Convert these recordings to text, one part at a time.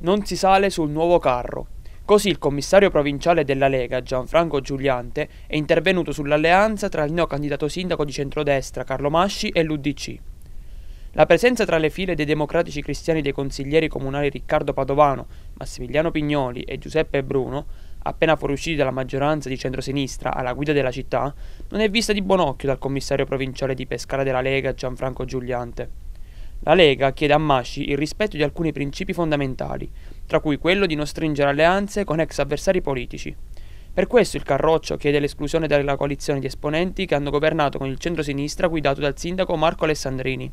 non si sale sul nuovo carro. Così il commissario provinciale della Lega, Gianfranco Giuliante, è intervenuto sull'alleanza tra il neo candidato sindaco di centrodestra Carlo Masci e l'UDC. La presenza tra le file dei democratici cristiani dei consiglieri comunali Riccardo Padovano, Massimiliano Pignoli e Giuseppe Bruno, appena fuoriusciti dalla maggioranza di centrosinistra alla guida della città, non è vista di buon occhio dal commissario provinciale di Pescara della Lega Gianfranco Giuliante. La Lega chiede a Masci il rispetto di alcuni principi fondamentali, tra cui quello di non stringere alleanze con ex avversari politici. Per questo il Carroccio chiede l'esclusione dalla coalizione di esponenti che hanno governato con il centro-sinistra guidato dal sindaco Marco Alessandrini.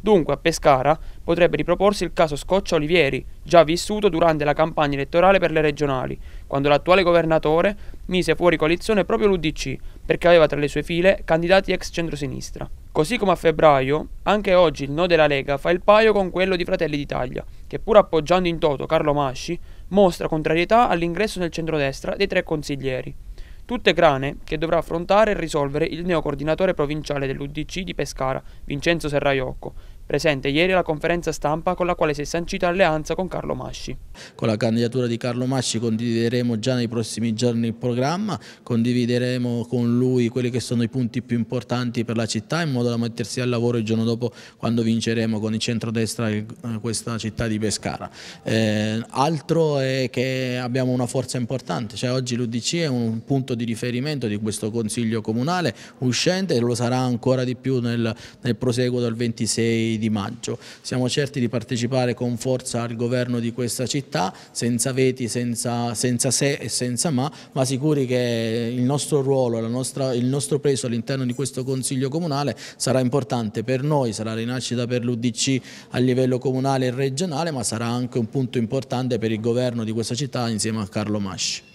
Dunque a Pescara potrebbe riproporsi il caso Scoccia Olivieri, già vissuto durante la campagna elettorale per le regionali, quando l'attuale governatore mise fuori coalizione proprio l'UDC, perché aveva tra le sue file candidati ex centrosinistra. Così come a febbraio, anche oggi il no della Lega fa il paio con quello di Fratelli d'Italia, che pur appoggiando in toto Carlo Masci, mostra contrarietà all'ingresso nel centrodestra dei tre consiglieri. Tutte crane che dovrà affrontare e risolvere il neocoordinatore provinciale dell'UDC di Pescara, Vincenzo Serraiocco, presente ieri alla conferenza stampa con la quale si è sancita l'alleanza con Carlo Masci. Con la candidatura di Carlo Masci condivideremo già nei prossimi giorni il programma, condivideremo con lui quelli che sono i punti più importanti per la città in modo da mettersi al lavoro il giorno dopo quando vinceremo con il centrodestra eh, questa città di Pescara. Eh, altro è che abbiamo una forza importante, cioè oggi l'UDC è un punto di riferimento di questo Consiglio Comunale uscente e lo sarà ancora di più nel, nel proseguo del 26 di maggio. Siamo certi di partecipare con forza al governo di questa città, senza veti, senza, senza se e senza ma, ma sicuri che il nostro ruolo, nostra, il nostro peso all'interno di questo Consiglio Comunale sarà importante per noi, sarà rinascita per l'Udc a livello comunale e regionale, ma sarà anche un punto importante per il governo di questa città insieme a Carlo Masci.